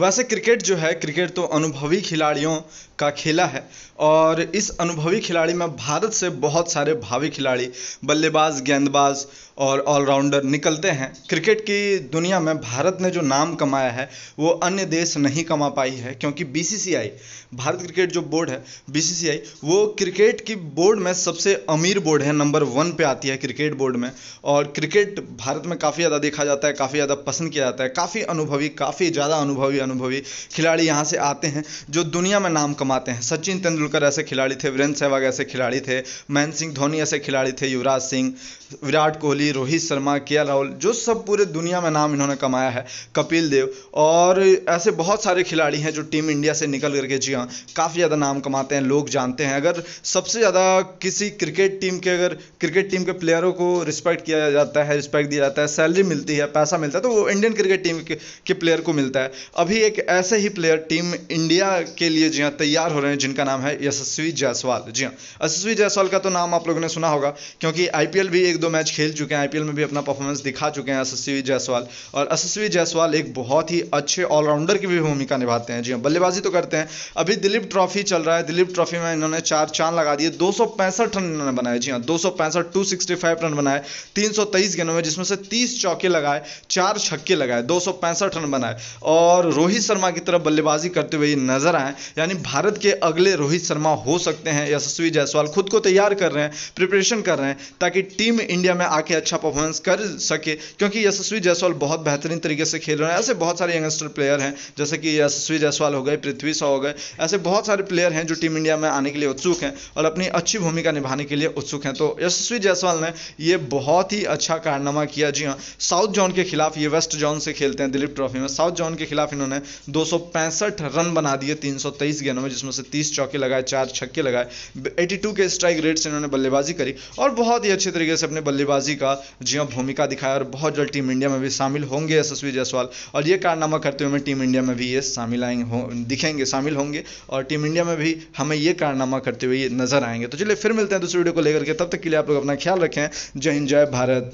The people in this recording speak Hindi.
वैसे क्रिकेट जो है क्रिकेट तो अनुभवी खिलाड़ियों का खेला है और इस अनुभवी खिलाड़ी में भारत से बहुत सारे भावी खिलाड़ी बल्लेबाज गेंदबाज और ऑलराउंडर निकलते हैं क्रिकेट की दुनिया में भारत ने जो नाम कमाया है वो अन्य देश नहीं कमा पाई है क्योंकि बीसीसीआई भारत क्रिकेट जो बोर्ड है बीसीसीआई वो क्रिकेट की बोर्ड में सबसे अमीर बोर्ड है नंबर वन पे आती है क्रिकेट बोर्ड में और क्रिकेट भारत में काफ़ी ज़्यादा देखा जाता है काफ़ी ज़्यादा पसंद किया जाता है काफ़ी अनुभवी काफ़ी ज़्यादा अनुभवी अनुभवी खिलाड़ी यहाँ से आते हैं जो दुनिया में नाम कमाते हैं सचिन तेंदुलकर ऐसे खिलाड़ी थे वीरेंद्र सहवाग ऐसे खिलाड़ी थे महेंद्र सिंह धोनी ऐसे खिलाड़ी थे युवराज सिंह विराट कोहली रोहित शर्मा के राहुल जो सब पूरे दुनिया में नाम इन्होंने कमाया है कपिल देव और ऐसे बहुत सारे खिलाड़ी हैं जो टीम इंडिया से निकल करके जी हाँ काफ़ी ज़्यादा नाम कमाते हैं लोग जानते हैं अगर सबसे ज़्यादा किसी क्रिकेट टीम के अगर क्रिकेट टीम के प्लेयरों को रिस्पेक्ट किया जाता है रिस्पेक्ट दिया जाता है सैलरी मिलती है पैसा मिलता है तो वो इंडियन क्रिकेट टीम के, के प्लेयर को मिलता है अभी भी एक ऐसे ही प्लेयर टीम इंडिया के लिए जी हाँ तैयार हो रहे हैं जिनका नाम है यशस्वी जायसवाल जी हाँ यशस्वी जायसवाल का तो नाम आप लोगों ने सुना होगा क्योंकि आईपीएल भी एक दो मैच खेल चुके हैं आईपीएल में भी अपना परफॉर्मेंस दिखा चुके हैं यशस्वी जायसवाल और यशस्वी जायसवाल एक बहुत ही अच्छे ऑलराउंडर की भी भूमिका निभाते हैं जी हाँ बल्लेबाजी तो करते हैं अभी दिलीप ट्रॉफी चल रहा है दिलीप ट्रॉफी में इन्होंने चार चांद लगा दिए दो रन बनाए जी हाँ दो सौ रन बनाए तीन गेंदों में जिसमें से तीस चौके लगाए चार छक्के लगाए दो रन बनाए और रोहित रोहित शर्मा की तरफ बल्लेबाजी करते हुए नजर आए यानी भारत के अगले रोहित शर्मा हो सकते हैं यशस्वी जायसवाल खुद को तैयार कर रहे हैं प्रिपरेशन कर रहे हैं ताकि टीम इंडिया में आके अच्छा परफॉर्मेंस कर सके क्योंकि यशस्वी जायसवाल बहुत बेहतरीन तरीके से खेल रहे हैं ऐसे बहुत सारे यंगस्टर प्लेयर हैं जैसे कि यशस्वी जायसवाल हो गए पृथ्वी शॉ हो गए ऐसे बहुत सारे प्लेयर हैं जो टीम इंडिया में आने के लिए उत्सुक हैं और अपनी अच्छी भूमिका निभाने के लिए उत्सुक हैं तो यशस्वी जायसवाल ने यह बहुत ही अच्छा कारनामा किया जी हाँ साउथ जोन के खिलाफ ये वेस्ट जोन से खेलते हैं दिलीप ट्रॉफी में साउथ जोन के खिलाफ इन्होंने उन्होंने दो रन बना दिए 323 गेंदों में जिसमें से 30 चौके लगाए चार छक्के लगाए 82 के स्ट्राइक रेट से इन्होंने बल्लेबाजी करी और बहुत ही अच्छे तरीके से अपने बल्लेबाजी का जी भूमिका दिखाया और बहुत जल्द टीम इंडिया में भी शामिल होंगे यशस्वी जायसवाल और ये कारनामा करते हुए टीम इंडिया में भी ये शामिल आएंगे दिखेंगे शामिल होंगे और टीम इंडिया में भी हमें ये कारनामा करते हुए नजर आएंगे तो चलिए फिर मिलते हैं दूसरे वीडियो को लेकर के तब तक के लिए आप लोग अपना ख्याल रखें जय हिंद जय भारत